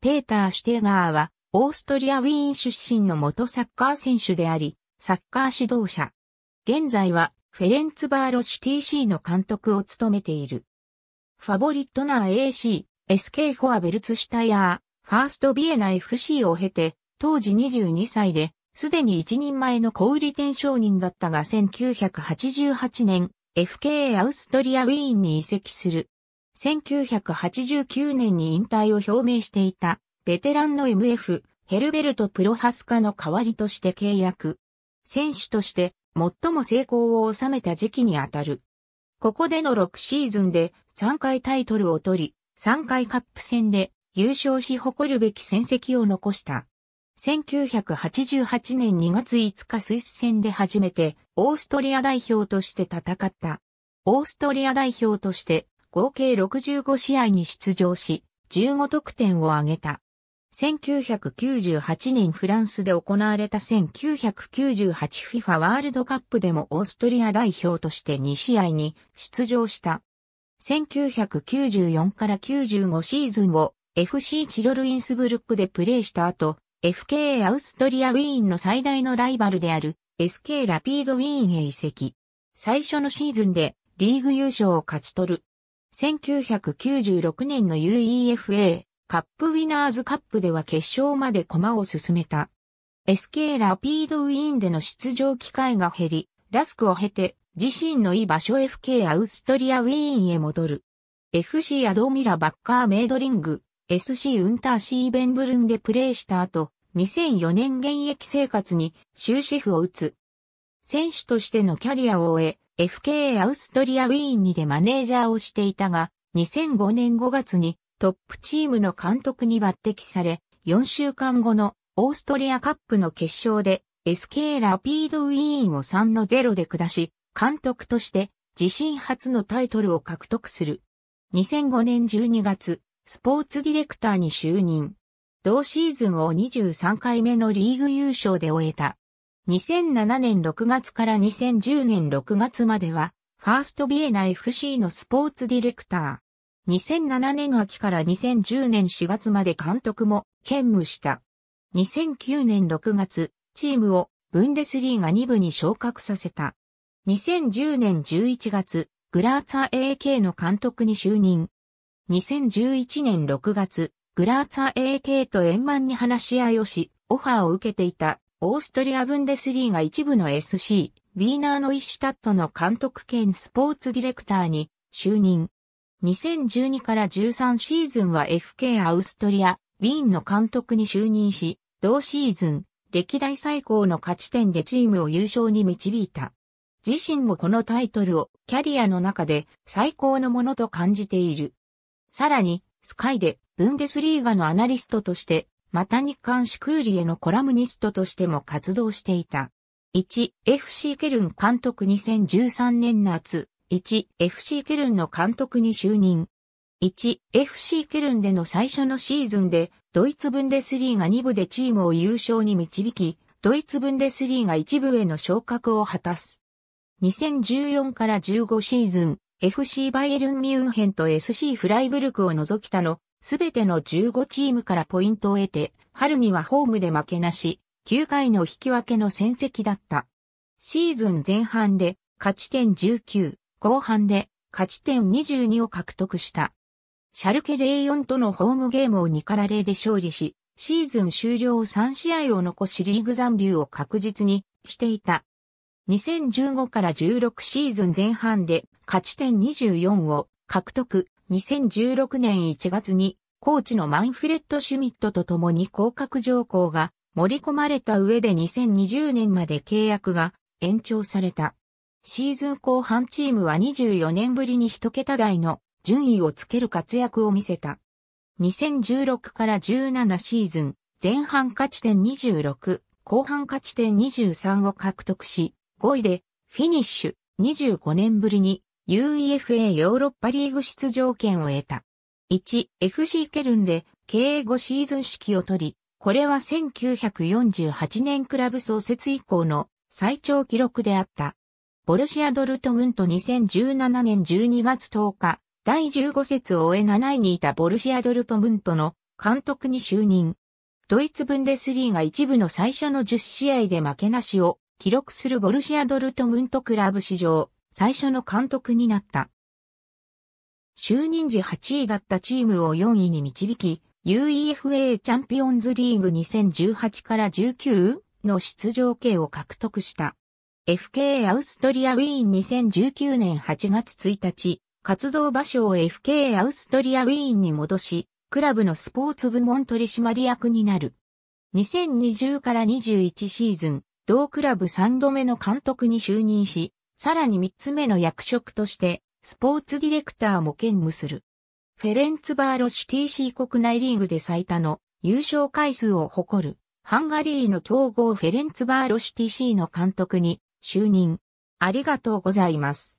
ペーター・シュテガーは、オーストリア・ウィーン出身の元サッカー選手であり、サッカー指導者。現在は、フェレンツ・バーロシュ TC の監督を務めている。ファボリットナー AC、SK フォアベルツシュタイアー、ファーストビエナ FC を経て、当時22歳で、すでに一人前の小売店商人だったが1988年、FK アウストリアウィーンに移籍する。1989年に引退を表明していた、ベテランの MF、ヘルベルト・プロハスカの代わりとして契約。選手として最も成功を収めた時期にあたる。ここでの6シーズンで3回タイトルを取り、3回カップ戦で優勝し誇るべき戦績を残した。1988年2月5日スイス戦で初めてオーストリア代表として戦った。オーストリア代表として合計65試合に出場し、15得点を挙げた。1998年フランスで行われた 1998FIFA ワールドカップでもオーストリア代表として2試合に出場した。1994から95シーズンを FC チロルインスブルックでプレーした後、FK アウストリアウィーンの最大のライバルである SK ラピードウィーンへ移籍。最初のシーズンでリーグ優勝を勝ち取る。1996年の UEFA カップウィナーズカップでは決勝まで駒を進めた。SK ラピードウィーンでの出場機会が減り、ラスクを経て自身の居場所 FK アウストリアウィーンへ戻る。FC アドミラバッカーメイドリング、SC ウンターシーベンブルンでプレーした後、2004年現役生活に終止符を打つ。選手としてのキャリアを終え、FK アウストリアウィーンにでマネージャーをしていたが、2005年5月にトップチームの監督に抜擢され、4週間後のオーストリアカップの決勝で SK ラピードウィーンを3の0で下し、監督として自身初のタイトルを獲得する。2005年12月、スポーツディレクターに就任。同シーズンを23回目のリーグ優勝で終えた。2007年6月から2010年6月までは、ファーストビエナ FC のスポーツディレクター。2007年秋から2010年4月まで監督も兼務した。2009年6月、チームをブンデスリーガ2部に昇格させた。2010年11月、グラーツァ AK の監督に就任。2011年6月、グラーツァ AK と円満に話し合いをし、オファーを受けていたオーストリア・ブンデスリーが一部の SC、ウィーナーノイシュタットの監督兼スポーツディレクターに就任。2012から13シーズンは FK アウストリア、ウィーンの監督に就任し、同シーズン、歴代最高の勝ち点でチームを優勝に導いた。自身もこのタイトルをキャリアの中で最高のものと感じている。さらに、スカイでブンデスリーガのアナリストとしてまた日刊シクーリへのコラムニストとしても活動していた。1、FC ケルン監督2013年夏、1、FC ケルンの監督に就任。1、FC ケルンでの最初のシーズンで、ドイツブンデスリーが2部でチームを優勝に導き、ドイツブンデスリーが1部への昇格を果たす。2014から15シーズン、FC バイエルンミュンヘンと SC フライブルクを除きたのすべての15チームからポイントを得て、春にはホームで負けなし、9回の引き分けの戦績だった。シーズン前半で勝ち点19、後半で勝ち点22を獲得した。シャルケ04とのホームゲームを2から0で勝利し、シーズン終了3試合を残しリーグ残留を確実にしていた。2015から16シーズン前半で勝ち点24を獲得、2016年1月に、コーチのマンフレッド・シュミットと共に降格条項が盛り込まれた上で2020年まで契約が延長された。シーズン後半チームは24年ぶりに一桁台の順位をつける活躍を見せた。2016から17シーズン、前半勝ち点26、後半勝ち点23を獲得し、5位でフィニッシュ25年ぶりに UEFA ヨーロッパリーグ出場権を得た。1、FC ケルンで経営5シーズン式を取り、これは1948年クラブ創設以降の最長記録であった。ボルシア・ドルトムント2017年12月10日、第15節を終え7位にいたボルシア・ドルトムントの監督に就任。ドイツブンデスリーが一部の最初の10試合で負けなしを記録するボルシア・ドルトムントクラブ史上最初の監督になった。就任時8位だったチームを4位に導き、UEFA チャンピオンズリーグ2018から19の出場権を獲得した。FK アウストリアウィーン2019年8月1日、活動場所を FK アウストリアウィーンに戻し、クラブのスポーツ部門取締役になる。2020から21シーズン、同クラブ3度目の監督に就任し、さらに三つ目の役職として、スポーツディレクターも兼務する。フェレンツバーロシュ TC 国内リーグで最多の優勝回数を誇る、ハンガリーの強豪フェレンツバーロシュ TC の監督に就任。ありがとうございます。